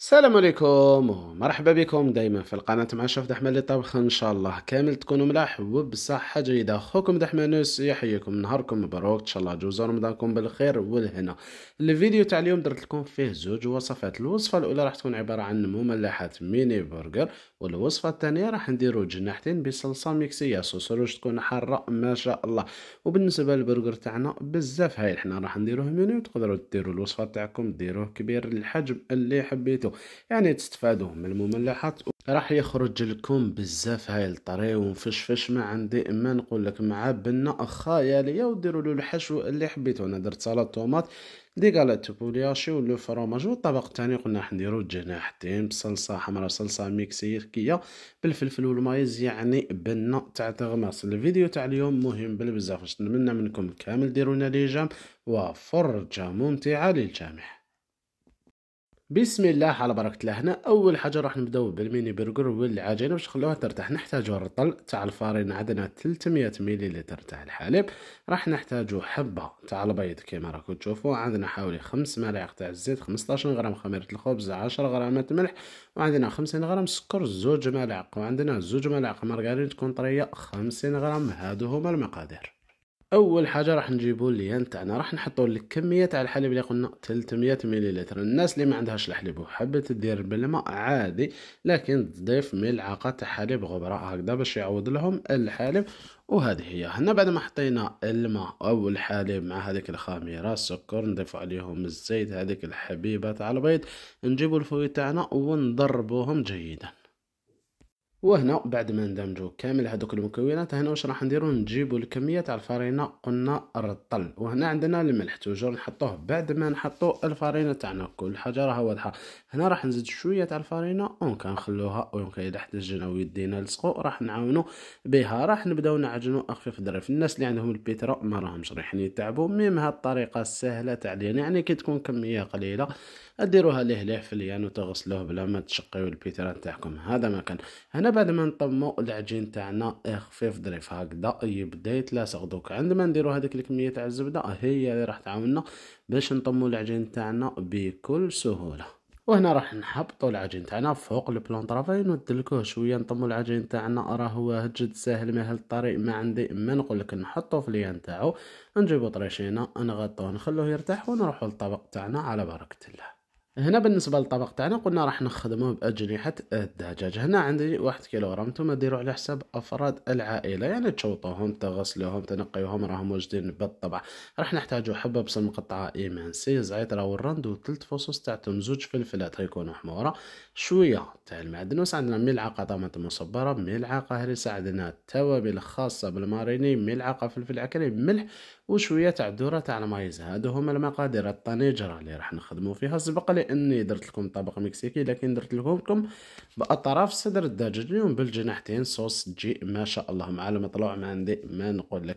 السلام عليكم ومرحبا بكم دائما في القناة مع شوف دحمان للطبخ ان شاء الله كامل تكونوا ملاح وبصحة جيدة اخوكم دحمانوس يحييكم نهاركم مبروك ان شاء الله جوز رمضانكم بالخير والهنا الفيديو تاع اليوم درت لكم فيه زوج وصفات الوصفة الاولى راح تكون عبارة عن مملحات ميني برجر والوصفة الثانية راح نديرو جناحتين بصلصة ميكسية روج تكون حارة ما شاء الله وبالنسبة للبرجر تاعنا بزاف هايل حنا راح نديروه ميني وتقدروا ديروا الوصفة تاعكم ديروه كبير الحجم اللي حبيتو تستفادوا يعني تستفادوا من المملحات راح يخرج لكم بزاف هاي الطري ونفشفش ما عندي اما نقول لك مع بنه خياليه وديروا له الحشو اللي حبيتو انا درت سلطه طوماط دي كالات بولياشي ولو فروماج والطبق الثاني قلنا راح الجناح جناحتين بصلصه حمراء صلصه ميكسيكيه بالفلفل والمايز يعني بنه تاع تغماس الفيديو تاع اليوم مهم بالبزاف نتمنى منكم كامل ديرونا لي جام وفرجه ممتعه للجميع بسم الله على بركة الله هنا أول حاجة راح نبداو بالميني برجر والعجينة باش نخلوها ترتاح نحتاجو الرطل تاع الفارين عندنا 300 مليلتر تاع الحليب راح نحتاجو حبة تاع البيض كيما راكم تشوفوا عندنا حوالي 5 ملاعق تاع الزيت 15 غرام خميرة الخبز 10 غرامات ملح وعندنا 50 غرام سكر زوج ملاعق وعندنا زوج ملاعق مارغرين تكون طرية 50 غرام هادو هما المقادير اول حاجه راح نجيبو الليان تاعنا راح نحطو الكميه تاع الحليب اللي قلنا 300 مليلتر الناس اللي ما عندهاش الحليب وحبت دير بالماء عادي لكن تضيف ملعقه تاع حليب غبره هكذا باش يعوض لهم الحليب وهذه هي هنا بعد ما حطينا الماء او الحليب مع هذيك الخميره السكر نضيف عليهم الزيت هذيك الحبيبه تاع البيض نجيبو الفويل تاعنا ونضربوهم جيدا وهنا بعد ما ندمجو كامل هذوك المكونات هنا واش راح نديرو نجيبو الكميه تاع الفرينه قلنا الرطل وهنا عندنا الملح توجور نحطوه بعد ما نحطو الفرينه تاعنا كل حاجه راها واضحه هنا راح نزيد شويه تاع الفرينه اونكا نخلوها اونكا الا احتاجنا ويدينا لصقو راح نعاونو بها راح نبداو نعجنو اخفيف الدرف الناس اللي عندهم البيترا ما راهمش رايحين يتعبوا ميم هاد الطريقه السهله تاع يعني كي تكون كميه قليله ديروها ليه ليه في اليان وتغسلوه بلا ما تشقيو البيترا تاعكم هذا ما كان هنا بعد ما نطمو العجين تاعنا خفيف ظريف هكذا يبدا يتلاصق دوك عندما نديرو هذيك الكميه تاع الزبده هي اللي راح تعاوننا باش نطمو العجين تاعنا بكل سهوله وهنا راح نحبطوا العجين تاعنا فوق البلون طرافاي وندلكوه شويه نطمو العجين تاعنا راه جد ساهل مهل الطريق ما عندي ما نقول لك نحطوه في اليان تاعو نجيبو طريشينا نغطوه نخلوه يرتاح ونروحو للطبق تاعنا على بركه الله هنا بالنسبة للطبق تاعنا قلنا راح نخدمه بأجنحة الدجاج هنا عندي واحد كيلوغرام نتوما ديروا على حساب أفراد العائلة يعني تشوطوهم تغسلوهم تنقيوهم راهم موجودين بالطبع راح نحتاجو حبة بصل مقطعة إيمانسي زعتر أو الرند وثلث فصوص تاعتهم زوج فلفلات غيكونو حمورة شوية تاع المعدنوس عندنا ملعقة طماطم مصبرة ملعقة هريسة عندنا توابل خاصة بالماريني ملعقة فلفل عكري ملح وشويه تاع الذره تاع المايز هادو هما المقادير الطنيجره اللي راح نخدمو فيها سبق لاني درت لكم طبق مكسيكي لكن درت لكم, باطراف صدر الدجاج اليوم بالجناحتين صوص جي ما شاء الله مع المطلوع ما عندي ما نقول لك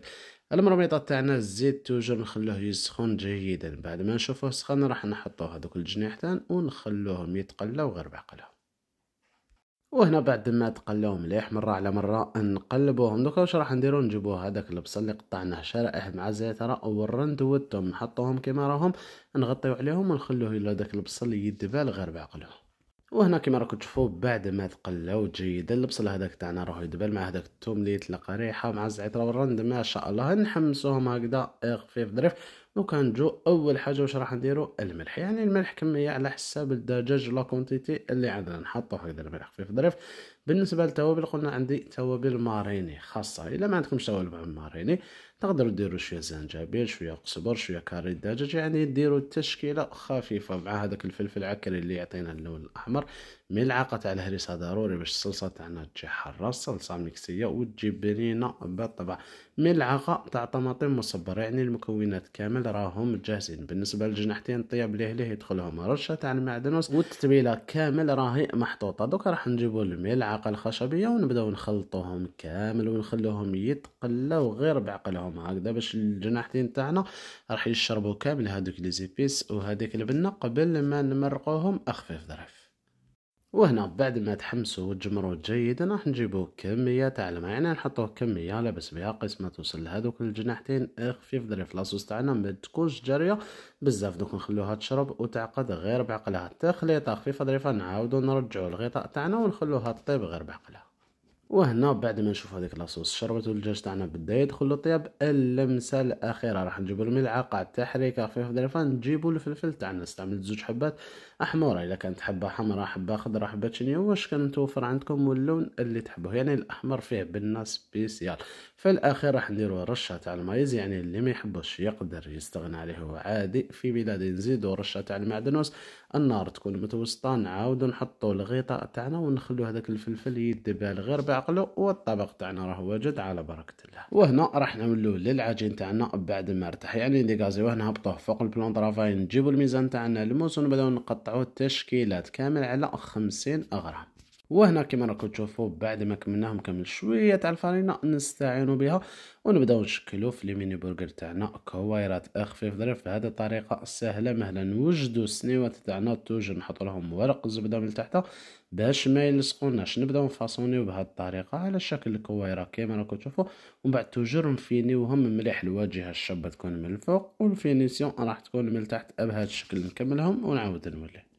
المرميطه تاعنا الزيت توجر نخلوه يسخن جيدا بعد ما نشوفوه سخن راح نحطو هذوك الجناحتين ونخلوهم يتقلاو غير بعقلهم وهنا بعد ما تقلاهم مليح مرة على مرة نقلبوهم دوكا واش راح نديرو نجيبو هذاك البصل اللي قطعناه شرائح مع الزيترة والرند والثوم نحطوهم كيما راهم نغطيو عليهم ونخلوه الى داك البصل يدبال غير بعقله وهنا كما راكم تشوفوا بعد ما تقلاو جيدا البصل هذاك تاعنا راهو يدبل مع هذاك الثوم اللي يتلقى ريحه مع الزعتر والرند ما شاء الله نحمسوهم هكذا إيه، خفيف ظريف دونك غنجو اول حاجه واش راح نديرو الملح يعني الملح كميه على حساب الدجاج لا كونتيتي اللي عندنا نحطو هكذا الملح خفيف ظريف بالنسبه للتوابل قلنا عندي توابل ماريني خاصه الا ما عندكمش توابل ماريني تقدروا ديروا شويه زنجبيل شويه قزبر شويه كاري دجاج يعني ديروا تشكيله خفيفه مع هذاك الفلفل العكري اللي يعطينا اللون الاحمر ملعقه تاع الهريسه ضروري باش الصلصه تاعنا تجي حاره الصلصه مكسيه وتجي بنينه بالطبع ملعقه تاع طماطم مصبره يعني المكونات كامل راهم جاهزين بالنسبه للجناحتين طياب ليه ليه يدخلهم رشه تاع المعدنوس والتتبيله كامل راهي محطوطه دوكا راح نجيبوا الملعقه الخشبيه ونبداو نخلطوهم كامل ونخلوهم يتقلاو غير بعقلهم هكذا باش الجناحتين تاعنا راح يشربوا كامل هذوك لي زيبيس وهذيك البنه قبل ما نمرقوهم اخفيف ظرف وهنا بعد ما تحمسوا وتجمروا جيدا راح نجيبو كمية تاع الماء يعني نحطوه كمية لاباس بها قسمة توصل لهذوك الجناحتين خفيف ظريف لاصوص تاعنا ما تكونش جارية بزاف دوك نخلوها تشرب وتعقد غير بعقلها تخليطة خفيفة ظريفة نعاودو نرجعو الغطاء تاعنا ونخلوها طيب غير بعقلها وهنا بعد ما نشوف هذيك لاصوص شربت الدجاج تاعنا بدا يدخل الطياب اللمسه الاخيره راح نجيبو الملعقه تاع حريكه خفيفه ظريفه نجيبو الفلفل تاعنا استعملت زوج حبات احمر اذا كانت حبه حمراء حبه خضراء حبه شنيه واش كان متوفر عندكم واللون اللي تحبوه يعني الاحمر فيه بنه سبيسيال في الاخير راح نديرو رشه تاع المايز يعني اللي ما يحبوش يقدر يستغنى عليه هو عادي في بلادي نزيدو رشه تاع المعدنوس النار تكون متوسطه نعاودو نحطو الغطاء تاعنا ونخلو هذاك الفلفل يدبل غير بعد عقله والطبق تاعنا راه واجد على بركه الله وهنا راح نعملو للعجين تاعنا بعد ما ارتاح يعني وهنا نهبطوه فوق البلون طرافاي نجيبو الميزان تاعنا الموس ونبداو نقطعو التشكيلات كامل على 50 غرام وهنا كما راكم تشوفوا بعد ما كملناهم مكمل شويه تاع الفرينه نستعين بها ونبداو نشكلو في ميني برجر تاعنا كويرات خفيف ظريف بهذه الطريقه السهله مهلا نوجدو السنيوات تاعنا توج نحط لهم ورق الزبده من تحت باش ما يلصقوناش نبداو نفاصونيو بهذه الطريقه على شكل كويره كما راكم تشوفوا ومن بعد توجور نفينيوهم مليح الواجهه الشابه تكون من الفوق والفينيسيون راح تكون من تحت بهذا الشكل نكملهم ونعاود نولي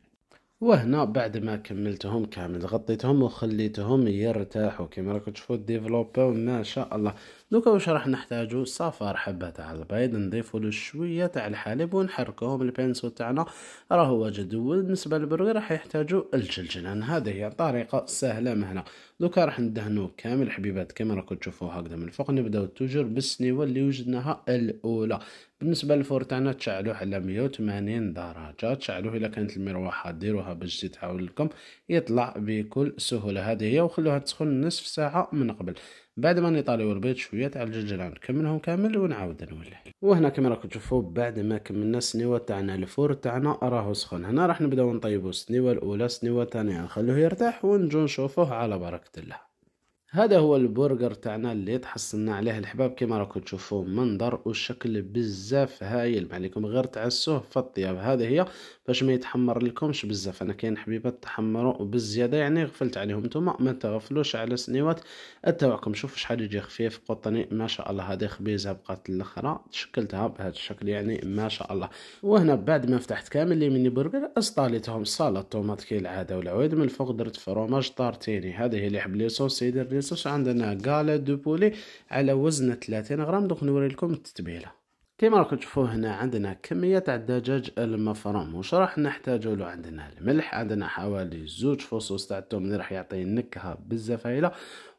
وهنا بعد ما كملتهم كامل غطيتهم وخليتهم يرتاحوا كما راكم تشوفوا ديفلوبيو ما شاء الله دوكا واش راح نحتاجو صفار حبه تاع البيض نضيفوا له شويه تاع الحليب ونحركوهم البانسو تاعنا راه واجد بالنسبه للبرغي راح يحتاجو الجلجلان هذه هي طريقه سهله مهنا دوكا راح ندهنوه كامل حبيبات كما راكم تشوفوا هكذا من الفوق نبداو توجور بالسنيوه اللي وجدناها الاولى بالنسبه للفورتانا تشعلوه على 180 درجه تشعلوه الا كانت المروحه ديروها باش تزيد تعاون لكم يطلع بكل سهوله هذه هي وخلوها تسخن نصف ساعه من قبل بعد ما نطاليو البيض شويه تاع الجلجلان نكملهم كامل ونعاود نولي وهنا كما راكم تشوفوا بعد ما كملنا السنيوه تاعنا الفور تاعنا راهو سخن هنا راح نبداو نطيبو السنيوه الاولى السنيوه الثانيه نخلوه يرتاح ونجو نشوفوه على بركه الله هذا هو البرجر تاعنا اللي تحصلنا عليه الحباب كما راكم تشوفوا منظر والشكل بزاف هايل ما عليكم غير تعسوه في الطياب هذه هي باش ما يتحمر لكمش بزاف انا كاين حبيبات تحمروا بالزياده يعني غفلت عليهم نتوما ما تغفلوش على سنيوات تاعكم شوفوا شحال يجي خفيف قطني ما شاء الله هذه خبيزه بقات الاخرى شكلتها بهذا الشكل يعني ما شاء الله وهنا بعد ما فتحت كامل لي ميني برجر اصطاليتهم سلطه طوماط العاده والعود من الفوق درت فروماج طارتيني هذه اللي حبلي لي صوص يدير الفيساش عندنا غالا دو بولي على وزن 30 غرام دوك نوريلكم التتبيله كما راكم تشوفوا هنا عندنا كميه تاع الدجاج المفروم واش راح نحتاجوا له عندنا الملح عندنا حوالي زوج فصوص تاع الثوم اللي راح يعطي نكهه بزاف هايله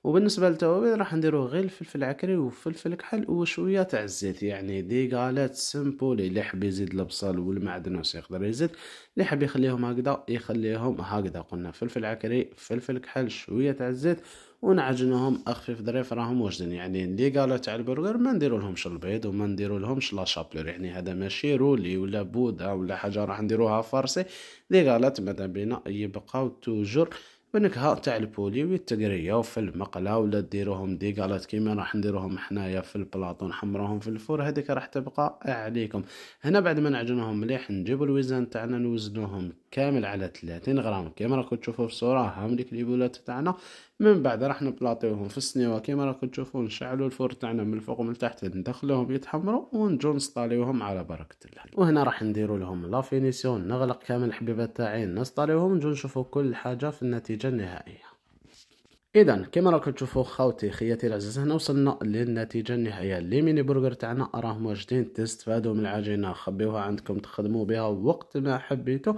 وبالنسبه للتوابل راح نديرو غير الفلفل العكري وفلفل كحل وشويه تاع الزيت يعني دي قالات سمبل اللي حب يزيد البصل والمعدنوس يقدر يزيد اللي حب يخليهم هكذا يخليهم هكذا قلنا فلفل عكري فلفل كحل شويه تاع الزيت ونعجنوهم اخفف ظريف راهم واجدين يعني اللي قالوا تاع البرجر ما نديرو لهمش البيض وما نديرو لهمش لا شابلور يعني هذا ماشي رولي ولا بودا ولا حاجه راح نديروها فارسي اللي قالت ماذا بينا يبقاو توجور ها تاع البولي والتقريه وفي المقله ولا ديروهم ديكالات كيما راح نديروهم حنايا في البلاطو نحمروهم في الفور هذيك راح تبقى عليكم هنا بعد ما نعجنوهم مليح نجيبو الوزان تاعنا نوزنوهم كامل على 30 غرام كيما راكم تشوفوا في الصوره هاهم ديك ليبولات تاعنا من بعد راح نبلاطيوهم في السنيوه كيما راكم تشوفوا نشعلوا الفور تاعنا من الفوق ومن تحت ندخلوهم يتحمروا ونجو نسطاليوهم على بركه الله وهنا راح نديروا لهم لافينيسيون نغلق كامل الحبيبات تاعي نسطاليوهم نجو نشوفوا كل حاجه في النتيجه النتيجة النهائية اذا كما راكم تشوفوا خاوتي خياتي العزاز هنا وصلنا للنتيجه النهائيه لي ميني برجر تاعنا راهم واجدين تستفادوا من العجينه خبيوها عندكم تخدموا بها وقت ما حبيتوا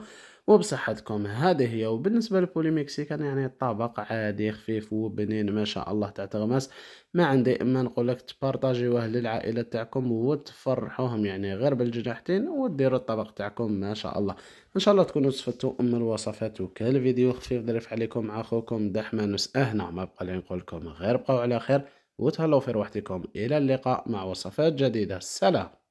وبصحتكم هذه هي وبالنسبة لبولي كان يعني الطبق عادي خفيف وبنين ما شاء الله تاع تغمس ما عندي اما نقول لك تبارطاجيوه للعائلة تاعكم وتفرحوهم يعني غير بالجناحتين وديروا الطبق تاعكم ما شاء الله ان شاء الله تكونوا استفدتوا من الوصفات وكالفيديو خفيف ظريف عليكم مع اخوكم دحمانوس اهنا نعم، ما بقى لي نقول لكم غير بقاو على خير وتهلاو في روحتكم الى اللقاء مع وصفات جديدة سلام